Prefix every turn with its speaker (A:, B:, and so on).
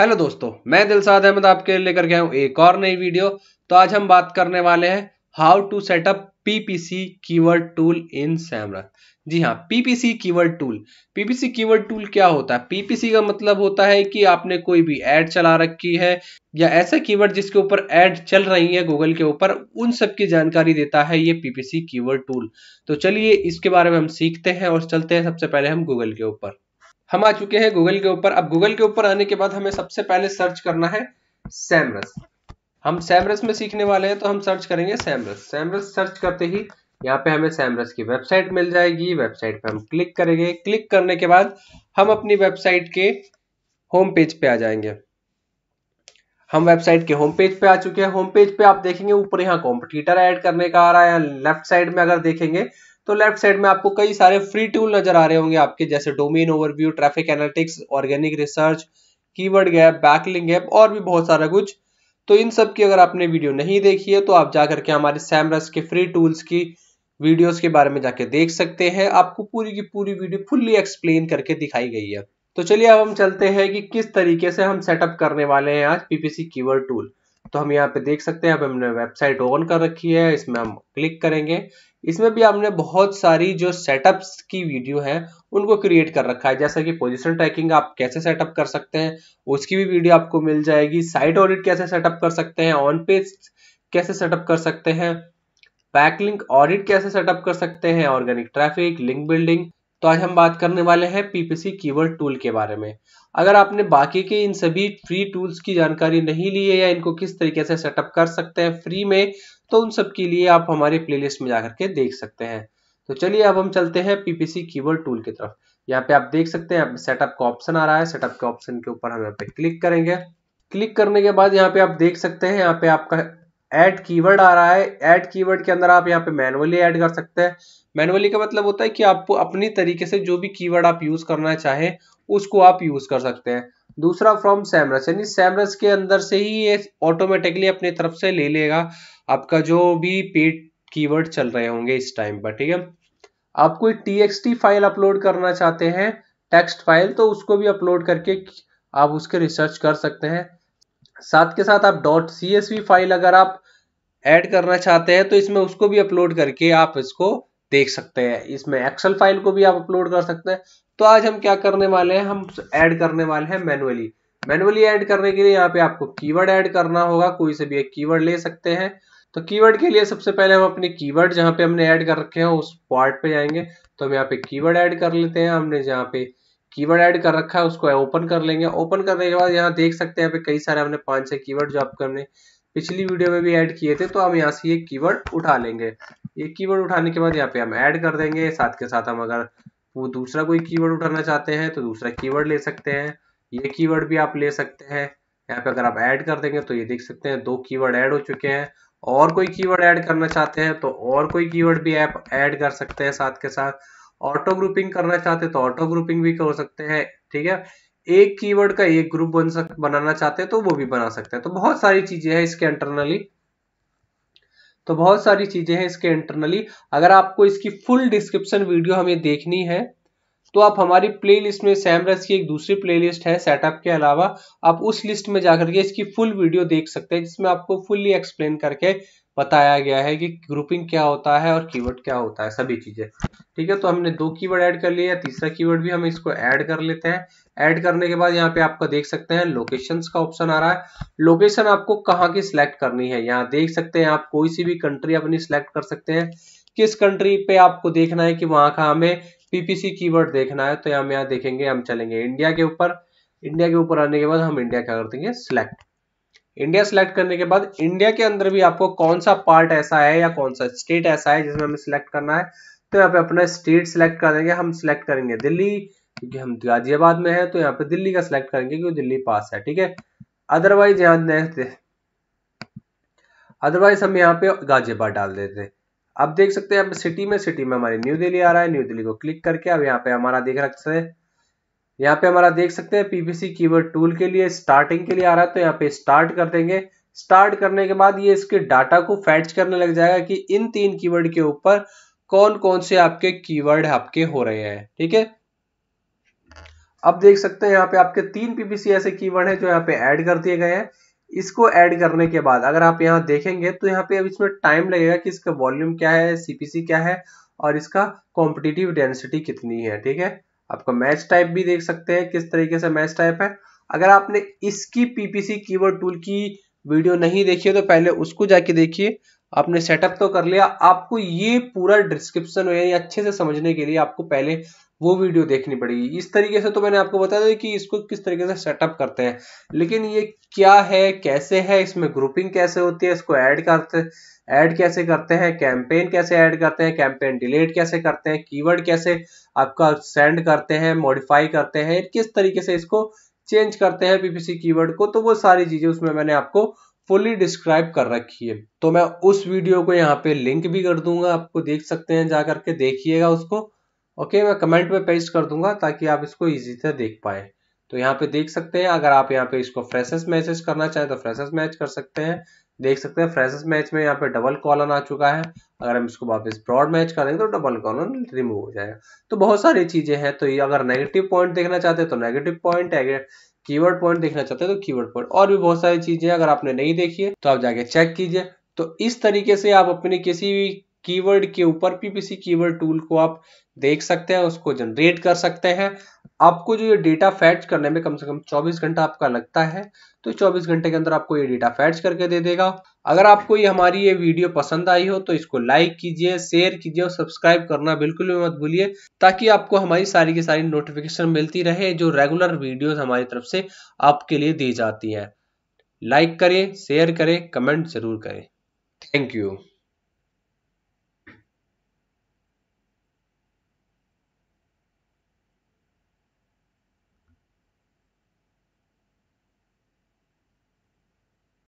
A: hello दोस्तों मैं दिलसाद अहमद आपके लेकर गया हूँ एक और नई वीडियो तो आज हम बात करने वाले हैं how to setup PPC keyword tool in Semrush जी हाँ PPC keyword tool PPC keyword tool क्या होता है पीपीसी का मतलब होता है कि आपने कोई भी एड चला रखी है या ऐसे कीवर्ड जिसके ऊपर एड चल रही है गूगल के ऊपर उन सब की जानकारी देता है ये पीपीसी कीवर्ड टूल तो चलिए इसके बारे में हम सीखते हैं और चलते हैं सबसे पहले हम गूगल के ऊपर हम आ चुके हैं गूगल के ऊपर अब गूगल के ऊपर आने के बाद हमें सबसे पहले सर्च करना है सैमरस हम सैमरस में सीखने वाले हैं तो हम सर्च करेंगे सैमरस सैमरस सर्च करते ही यहाँ पे हमें सैमरस की वेबसाइट मिल जाएगी वेबसाइट पे हम क्लिक करेंगे क्लिक करने के बाद हम अपनी वेबसाइट के होम पेज पे आ जाएंगे हम वेबसाइट के होम पेज पे आ चुके हैं होम पेज पे आप देखेंगे ऊपर यहाँ कॉम्पिटिटर ऐड करने का आ रहा है लेफ्ट साइड में अगर देखेंगे तो लेफ्ट साइड में आपको कई सारे फ्री टूल नजर आ रहे होंगे आपके जैसे domain overview traffic analytics organic research keyword gap backlink gap और भी बहुत सारा कुछ तो इन सब की अगर आपने वीडियो नहीं देखी है तो आप जाकर के हमारे सैमरस के फ्री टूल्स की वीडियोस के बारे में जाके देख सकते हैं आपको पूरी की पूरी वीडियो फुल्ली एक्सप्लेन करके दिखाई गई है तो चलिए अब हम चलते हैं कि किस तरीके से हम सेटअप करने वाले हैं आज पीपीसी कीवर्ड टूल तो हम यहाँ पे देख सकते हैं अब हमने वेबसाइट ओपन कर रखी है इसमें हम क्लिक करेंगे इसमें भी हमने बहुत सारी जो सेटअप्स की वीडियो है उनको क्रिएट कर रखा है जैसा कि पोजीशन ट्रैकिंग आप कैसे सेटअप कर सकते हैं उसकी भी वीडियो आपको मिल जाएगी साइट ऑडिट कैसे सेटअप कर सकते हैं ऑन पेज कैसे सेटअप कर सकते हैं बैकलिंक ऑडिट कैसे सेटअप कर सकते हैं ऑर्गेनिक ट्रैफिक लिंक बिल्डिंग तो आज हम बात करने वाले हैं पीपीसी कीवर्ड टूल के बारे में अगर आपने बाकी के इन सभी फ्री टूल्स की जानकारी नहीं ली है या इनको किस तरीके से सेटअप कर सकते हैं फ्री में तो उन सब के लिए आप हमारे प्लेलिस्ट में जाकर के देख सकते हैं तो चलिए अब हम चलते हैं पीपीसी कीवर्ड टूल की तरफ यहाँ पे आप देख सकते हैं सेटअप का ऑप्शन आ रहा है सेटअप के ऑप्शन के ऊपर हम यहाँ पे क्लिक करेंगे क्लिक करने के बाद यहाँ पे आप देख सकते हैं यहाँ पे आपका ऐड कीवर्ड आ रहा है ऐड कीवर्ड के अंदर आप यहाँ पे मैनुअली ऐड कर सकते हैं मैनुअली का मतलब होता है कि आपको अपनी तरीके से जो भी कीवर्ड आप यूज करना चाहे उसको आप यूज कर सकते हैं दूसरा फ्रॉम सैमरस यानी सैमरस के अंदर से ही ये ऑटोमेटिकली अपनी तरफ से ले लेगा आपका जो भी पेड कीवर्ड चल रहे होंगे इस टाइम पर ठीक है आप कोई टी फाइल अपलोड करना चाहते हैं टेक्स्ट फाइल तो उसको भी अपलोड करके आप उसके रिसर्च कर सकते हैं साथ के साथ आप डॉट सी फाइल अगर आप ऐड करना चाहते हैं तो इसमें उसको भी अपलोड करके आप इसको देख सकते हैं इसमें एक्सेल फाइल को भी आप अपलोड कर सकते हैं तो आज हम क्या करने वाले हैं हम ऐड करने वाले हैं मैनुअली मैनुअली ऐड करने के लिए यहाँ पे आपको कीवर्ड ऐड करना होगा कोई से भी एक कीवर्ड ले सकते हैं तो कीवर्ड के लिए सबसे पहले हम अपने कीवर्ड जहाँ पे हमने ऐड कर रखे हैं उस पार्ट पे जाएंगे तो हम यहाँ पे कीवर्ड ऐड कर लेते हैं हमने जहाँ पे कीवर्ड ऐड कर रखा है उसको ओपन कर लेंगे ओपन करने के बाद यहाँ देख सकते हैं कई सारे हमने पांच छह कीवर्ड जो आपको हमने पिछली वीडियो में भी ऐड किए थे तो हम यहाँ से ये कीवर्ड उठा लेंगे ये कीवर्ड उठाने के बाद यहाँ पे हम ऐड कर देंगे साथ के साथ हम अगर वो दूसरा कोई कीवर्ड उठाना चाहते हैं तो दूसरा कीवर्ड ले सकते हैं ये कीवर्ड भी आप ले सकते हैं यहाँ पे अगर आप ऐड कर देंगे तो ये देख सकते हैं दो कीवर्ड ऐड हो चुके हैं और कोई कीवर्ड ऐड करना चाहते हैं तो और कोई कीवर्ड भी आप ऐड कर सकते हैं साथ के साथ ऑटो ग्रुपिंग करना चाहते तो ऑटो ग्रुपिंग भी कर सकते हैं ठीक है एक कीवर्ड का एक ग्रुप बन सक बनाना चाहते हैं तो वो भी बना सकते हैं तो बहुत सारी चीजें हैं इसके इंटरनली तो बहुत सारी चीजें हैं इसके इंटरनली अगर आपको इसकी फुल डिस्क्रिप्शन वीडियो हमें देखनी है तो आप हमारी प्लेलिस्ट में सैमरस की एक दूसरी प्लेलिस्ट है सेटअप के अलावा आप उस लिस्ट में जाकर के इसकी फुल वीडियो देख सकते हैं जिसमें आपको फुल्ली एक्सप्लेन करके बताया गया है कि ग्रुपिंग क्या होता है और कीवर्ड क्या होता है सभी चीज़ें ठीक है तो हमने दो कीवर्ड ऐड कर लिया तीसरा कीवर्ड भी हम इसको ऐड कर लेते हैं ऐड करने के बाद यहाँ पे आपको देख सकते हैं लोकेशंस का ऑप्शन आ रहा है लोकेशन आपको कहाँ की सिलेक्ट करनी है यहाँ देख सकते हैं आप कोई सी भी कंट्री अपनी सिलेक्ट कर सकते हैं किस कंट्री पे आपको देखना है कि वहां का हमें पीपीसी कीवर्ड देखना है तो हम यहाँ देखेंगे हम चलेंगे इंडिया के ऊपर इंडिया के ऊपर आने के बाद हम इंडिया क्या कर देंगे सिलेक्ट इंडिया सिलेक्ट करने के बाद इंडिया के अंदर भी आपको कौन सा पार्ट ऐसा है या कौन सा स्टेट ऐसा है जिसमें हमें सिलेक्ट करना है तो यहाँ पे अपना स्टेट सिलेक्ट कर देंगे हम सिलेक्ट करेंगे दिल्ली क्योंकि हम गाजियाबाद में है तो यहाँ पे दिल्ली का सिलेक्ट करेंगे क्योंकि दिल्ली पास है ठीक है अदरवाइज यहाँ अदरवाइज हम यहाँ पे गाजियाबाद डाल देते हैं अब देख सकते हैं अब सिटी में सिटी में हमारी न्यू दिल्ली आ रहा है न्यू दिल्ली को क्लिक करके अब यहाँ पे हमारा देख सकते हैं यहाँ पे हमारा देख सकते हैं पीपीसी कीवर्ड टूल के लिए स्टार्टिंग के लिए आ रहा है तो यहाँ पे स्टार्ट कर देंगे स्टार्ट करने के बाद ये इसके डाटा को फैच करने लग जाएगा कि इन तीन कीवर्ड के ऊपर कौन कौन से आपके कीवर्ड आपके हो रहे हैं ठीक है अब देख सकते हैं यहाँ पे आपके तीन पीपीसी ऐसे कीवर्ड है जो यहाँ पे ऐड कर दिए गए हैं इसको ऐड करने के बाद अगर आप यहाँ देखेंगे तो यहाँ पे अब इसमें टाइम लगेगा कि इसका वॉल्यूम क्या है सीपीसी क्या है और इसका कॉम्पिटिटिव डेंसिटी कितनी है ठीक है आपका मैच टाइप भी देख सकते हैं किस तरीके से मैच टाइप है अगर आपने इसकी पीपीसी कीवर्ड टूल की वीडियो नहीं देखी है तो पहले उसको जाके देखिए आपने सेटअप तो कर लिया आपको ये पूरा डिस्क्रिप्शन अच्छे से समझने के लिए आपको पहले वो वीडियो देखनी पड़ेगी इस तरीके से तो मैंने आपको बता दिया कि इसको किस तरीके से सेटअप करते हैं लेकिन ये क्या है कैसे है इसमें ग्रुपिंग कैसे होती है इसको ऐड करते ऐड कैसे करते हैं कैंपेन कैसे ऐड करते हैं कैंपेन डिलीट कैसे करते हैं कीवर्ड कैसे आपका सेंड करते हैं मॉडिफाई करते हैं किस तरीके से इसको चेंज करते हैं पीपीसी कीवर्ड को तो वो सारी चीजें उसमें मैंने आपको फुली डिस्क्राइब कर रखी है तो मैं उस वीडियो को यहाँ पे लिंक भी कर दूंगा आपको देख सकते हैं जा करके देखिएगा उसको ओके मैं कमेंट में पेस्ट कर दूंगा ताकि आप इसको ईजी से देख पाए तो यहाँ पे देख सकते हैं अगर आप यहाँ पे इसको फ्रेशेस मैसेज करना चाहें तो फ्रेशेस मैच कर सकते हैं देख सकते हैं फ्रेशेस मैच में यहाँ पे डबल कॉलन आ चुका है अगर हम इसको वापस ब्रॉड मैच करेंगे तो डबल कॉलन रिमूव हो जाएगा तो बहुत सारी चीजें हैं तो ये अगर नेगेटिव पॉइंट देखना चाहते हैं तो नेगेटिव पॉइंट कीवर्ड पॉइंट देखना चाहते हैं तो कीवर्ड पॉइंट और भी बहुत सारी चीजें अगर आपने नहीं देखी है तो आप जाके चेक कीजिए तो इस तरीके से आप अपने किसी भी कीवर्ड के ऊपर पीपीसी कीवर्ड टूल को आप देख सकते हैं उसको जनरेट कर सकते हैं आपको जो ये डेटा फैच करने में कम से कम 24 घंटा आपका लगता है तो 24 घंटे के अंदर आपको ये डेटा फैच करके दे देगा अगर आपको ये हमारी ये वीडियो पसंद आई हो तो इसको लाइक कीजिए शेयर कीजिए और सब्सक्राइब करना बिल्कुल भी मत भूलिए ताकि आपको हमारी सारी की सारी नोटिफिकेशन मिलती रहे जो रेगुलर वीडियोज हमारी तरफ से आपके लिए दी जाती है लाइक करें शेयर करें कमेंट जरूर करें थैंक यू